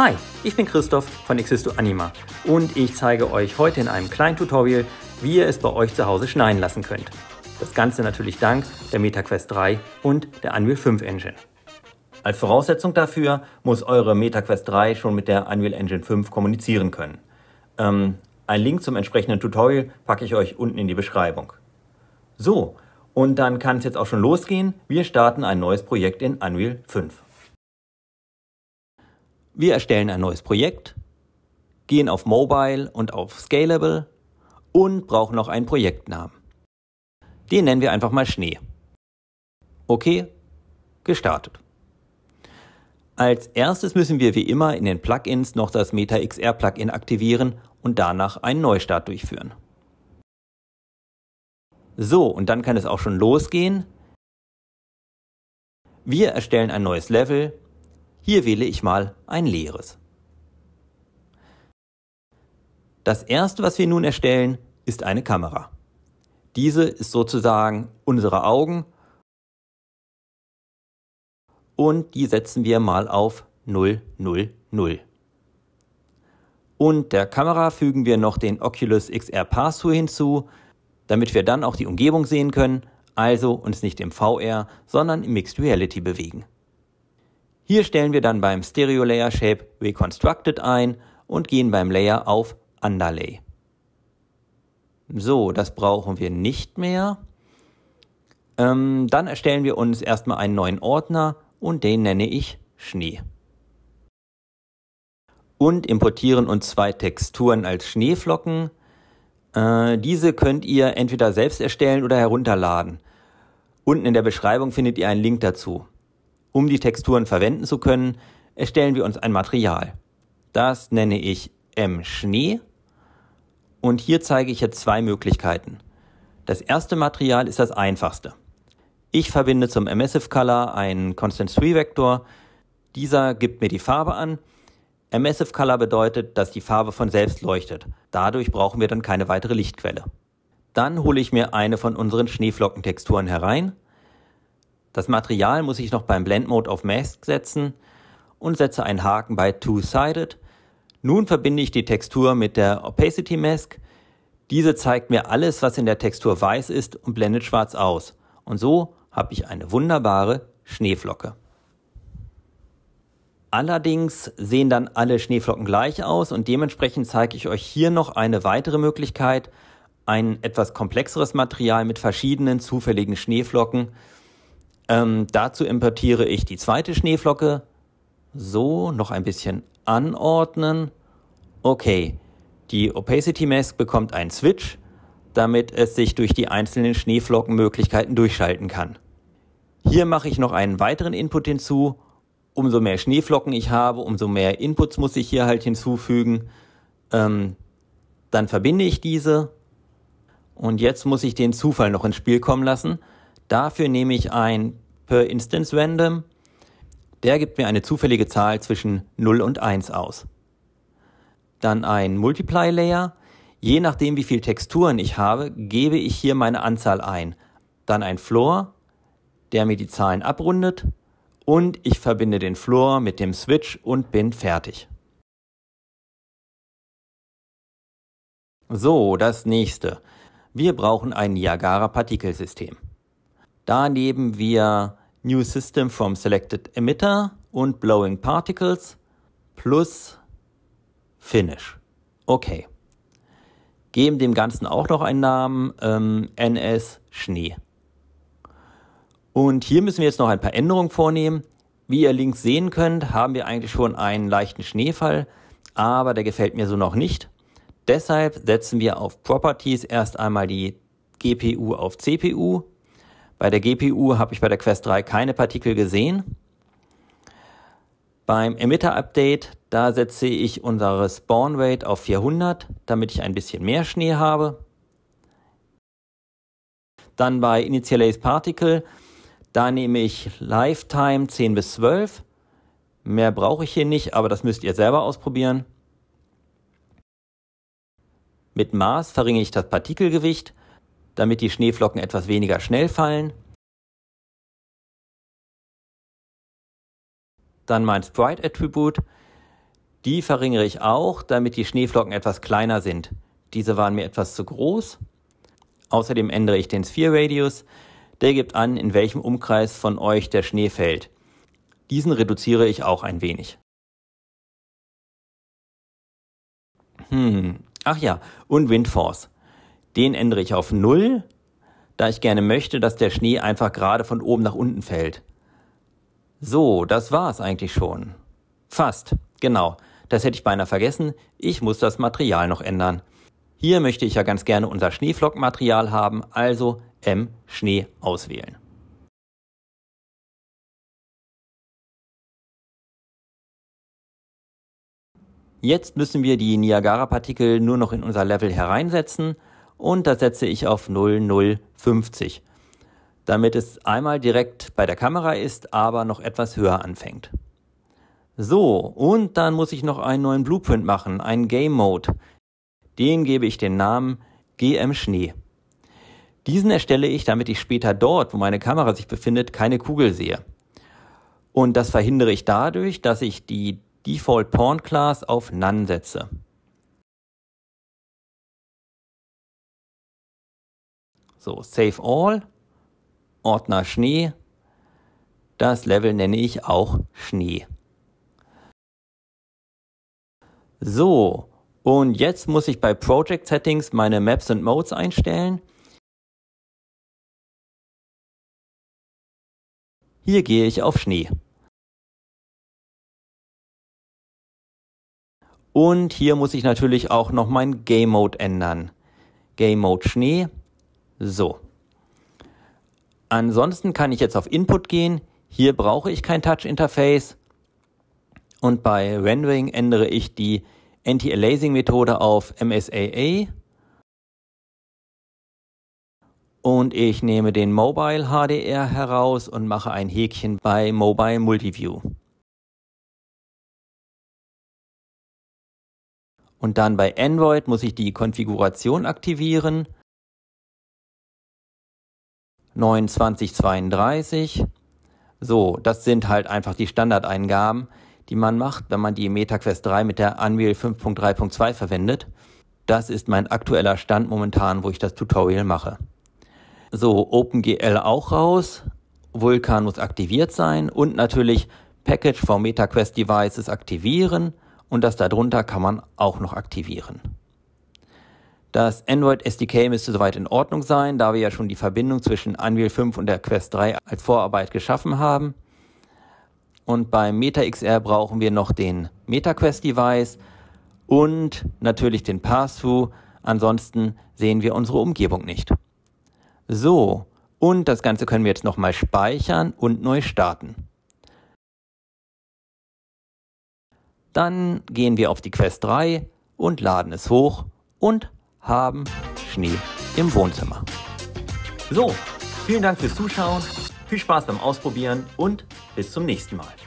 Hi, ich bin Christoph von Existo Anima und ich zeige euch heute in einem kleinen Tutorial, wie ihr es bei euch zu Hause schneiden lassen könnt. Das Ganze natürlich dank der MetaQuest 3 und der Unreal 5 Engine. Als Voraussetzung dafür muss eure MetaQuest 3 schon mit der Unreal Engine 5 kommunizieren können. Ähm, einen Link zum entsprechenden Tutorial packe ich euch unten in die Beschreibung. So, und dann kann es jetzt auch schon losgehen. Wir starten ein neues Projekt in Unreal 5. Wir erstellen ein neues Projekt, gehen auf Mobile und auf Scalable und brauchen noch einen Projektnamen. Den nennen wir einfach mal Schnee. Okay, gestartet. Als erstes müssen wir wie immer in den Plugins noch das MetaXR Plugin aktivieren und danach einen Neustart durchführen. So, und dann kann es auch schon losgehen. Wir erstellen ein neues Level, hier wähle ich mal ein leeres. Das erste, was wir nun erstellen, ist eine Kamera. Diese ist sozusagen unsere Augen und die setzen wir mal auf 000. Und der Kamera fügen wir noch den Oculus XR Pass-Through hinzu, damit wir dann auch die Umgebung sehen können, also uns nicht im VR, sondern im Mixed Reality bewegen. Hier stellen wir dann beim Stereo Layer Shape Reconstructed ein und gehen beim Layer auf Underlay. So, das brauchen wir nicht mehr. Ähm, dann erstellen wir uns erstmal einen neuen Ordner und den nenne ich Schnee. Und importieren uns zwei Texturen als Schneeflocken. Äh, diese könnt ihr entweder selbst erstellen oder herunterladen. Unten in der Beschreibung findet ihr einen Link dazu. Um die Texturen verwenden zu können, erstellen wir uns ein Material. Das nenne ich M-Schnee. Und hier zeige ich jetzt zwei Möglichkeiten. Das erste Material ist das einfachste. Ich verbinde zum Emissive Color einen Constant 3 Vector. Dieser gibt mir die Farbe an. Emissive Color bedeutet, dass die Farbe von selbst leuchtet. Dadurch brauchen wir dann keine weitere Lichtquelle. Dann hole ich mir eine von unseren Schneeflockentexturen herein das Material muss ich noch beim Blend Mode auf Mask setzen und setze einen Haken bei Two-Sided. Nun verbinde ich die Textur mit der Opacity Mask. Diese zeigt mir alles, was in der Textur weiß ist und blendet schwarz aus. Und so habe ich eine wunderbare Schneeflocke. Allerdings sehen dann alle Schneeflocken gleich aus und dementsprechend zeige ich euch hier noch eine weitere Möglichkeit, ein etwas komplexeres Material mit verschiedenen zufälligen Schneeflocken ähm, dazu importiere ich die zweite Schneeflocke. So, noch ein bisschen anordnen. Okay, die Opacity Mask bekommt einen Switch, damit es sich durch die einzelnen Schneeflockenmöglichkeiten durchschalten kann. Hier mache ich noch einen weiteren Input hinzu. Umso mehr Schneeflocken ich habe, umso mehr Inputs muss ich hier halt hinzufügen. Ähm, dann verbinde ich diese. Und jetzt muss ich den Zufall noch ins Spiel kommen lassen. Dafür nehme ich ein Per Instance Random. Der gibt mir eine zufällige Zahl zwischen 0 und 1 aus. Dann ein Multiply Layer. Je nachdem, wie viele Texturen ich habe, gebe ich hier meine Anzahl ein. Dann ein Floor, der mir die Zahlen abrundet. Und ich verbinde den Floor mit dem Switch und bin fertig. So, das nächste. Wir brauchen ein Niagara-Partikelsystem. Da nehmen wir New System from Selected Emitter und Blowing Particles plus Finish. Okay. Geben dem Ganzen auch noch einen Namen, ähm, NS Schnee. Und hier müssen wir jetzt noch ein paar Änderungen vornehmen. Wie ihr links sehen könnt, haben wir eigentlich schon einen leichten Schneefall, aber der gefällt mir so noch nicht. Deshalb setzen wir auf Properties erst einmal die GPU auf CPU bei der GPU habe ich bei der Quest 3 keine Partikel gesehen. Beim Emitter-Update, da setze ich unsere Spawn Rate auf 400, damit ich ein bisschen mehr Schnee habe. Dann bei Initialize Particle, da nehme ich Lifetime 10 bis 12. Mehr brauche ich hier nicht, aber das müsst ihr selber ausprobieren. Mit Maß verringere ich das Partikelgewicht damit die Schneeflocken etwas weniger schnell fallen. Dann mein Sprite-Attribut. Die verringere ich auch, damit die Schneeflocken etwas kleiner sind. Diese waren mir etwas zu groß. Außerdem ändere ich den Sphere Radius. Der gibt an, in welchem Umkreis von euch der Schnee fällt. Diesen reduziere ich auch ein wenig. Hm, ach ja, und Windforce. Den ändere ich auf 0, da ich gerne möchte, dass der Schnee einfach gerade von oben nach unten fällt. So, das war es eigentlich schon. Fast, genau. Das hätte ich beinahe vergessen. Ich muss das Material noch ändern. Hier möchte ich ja ganz gerne unser Schneeflockenmaterial haben, also M Schnee auswählen. Jetzt müssen wir die Niagara-Partikel nur noch in unser Level hereinsetzen und das setze ich auf 0050, damit es einmal direkt bei der Kamera ist, aber noch etwas höher anfängt. So, und dann muss ich noch einen neuen Blueprint machen, einen Game Mode. Den gebe ich den Namen GM Schnee. Diesen erstelle ich, damit ich später dort, wo meine Kamera sich befindet, keine Kugel sehe. Und das verhindere ich dadurch, dass ich die Default Pawn Class auf None setze. So, Save All, Ordner Schnee. Das Level nenne ich auch Schnee. So, und jetzt muss ich bei Project Settings meine Maps and Modes einstellen. Hier gehe ich auf Schnee. Und hier muss ich natürlich auch noch mein Game Mode ändern. Game Mode Schnee so. Ansonsten kann ich jetzt auf Input gehen. Hier brauche ich kein Touch Interface. Und bei Rendering ändere ich die Anti-Aliasing-Methode auf MSAA. Und ich nehme den Mobile HDR heraus und mache ein Häkchen bei Mobile Multiview. Und dann bei Android muss ich die Konfiguration aktivieren. 2932. So, das sind halt einfach die Standardeingaben, die man macht, wenn man die MetaQuest 3 mit der Unreal 5.3.2 verwendet. Das ist mein aktueller Stand momentan, wo ich das Tutorial mache. So, OpenGL auch raus, Vulkan muss aktiviert sein und natürlich Package for MetaQuest Devices aktivieren und das darunter kann man auch noch aktivieren. Das Android SDK müsste soweit in Ordnung sein, da wir ja schon die Verbindung zwischen Unreal 5 und der Quest 3 als Vorarbeit geschaffen haben. Und beim Meta XR brauchen wir noch den MetaQuest Device und natürlich den Pass-Through. Ansonsten sehen wir unsere Umgebung nicht. So, und das Ganze können wir jetzt nochmal speichern und neu starten. Dann gehen wir auf die Quest 3 und laden es hoch und haben Schnee im Wohnzimmer. So, vielen Dank fürs Zuschauen, viel Spaß beim Ausprobieren und bis zum nächsten Mal.